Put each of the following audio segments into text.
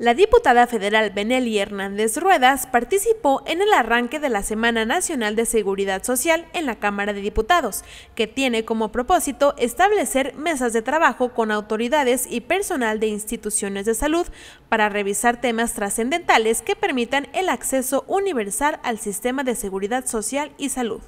La diputada federal Benelli Hernández Ruedas participó en el arranque de la Semana Nacional de Seguridad Social en la Cámara de Diputados, que tiene como propósito establecer mesas de trabajo con autoridades y personal de instituciones de salud para revisar temas trascendentales que permitan el acceso universal al sistema de seguridad social y salud.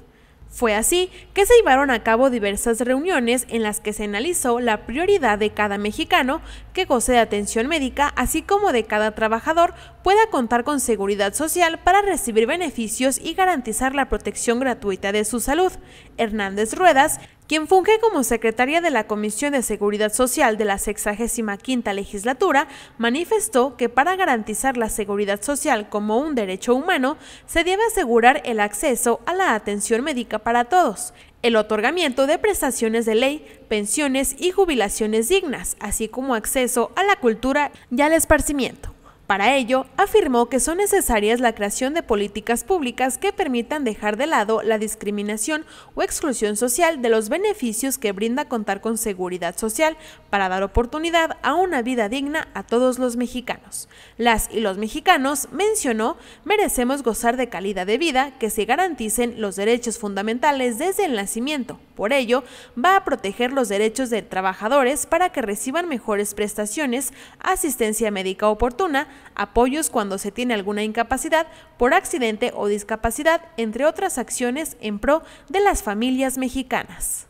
Fue así que se llevaron a cabo diversas reuniones en las que se analizó la prioridad de cada mexicano que goce de atención médica, así como de cada trabajador pueda contar con seguridad social para recibir beneficios y garantizar la protección gratuita de su salud. Hernández Ruedas quien funge como secretaria de la Comisión de Seguridad Social de la 65 legislatura, manifestó que para garantizar la seguridad social como un derecho humano, se debe asegurar el acceso a la atención médica para todos, el otorgamiento de prestaciones de ley, pensiones y jubilaciones dignas, así como acceso a la cultura y al esparcimiento. Para ello, afirmó que son necesarias la creación de políticas públicas que permitan dejar de lado la discriminación o exclusión social de los beneficios que brinda contar con seguridad social para dar oportunidad a una vida digna a todos los mexicanos. Las y los mexicanos, mencionó, merecemos gozar de calidad de vida que se garanticen los derechos fundamentales desde el nacimiento. Por ello, va a proteger los derechos de trabajadores para que reciban mejores prestaciones, asistencia médica oportuna, apoyos cuando se tiene alguna incapacidad por accidente o discapacidad, entre otras acciones en pro de las familias mexicanas.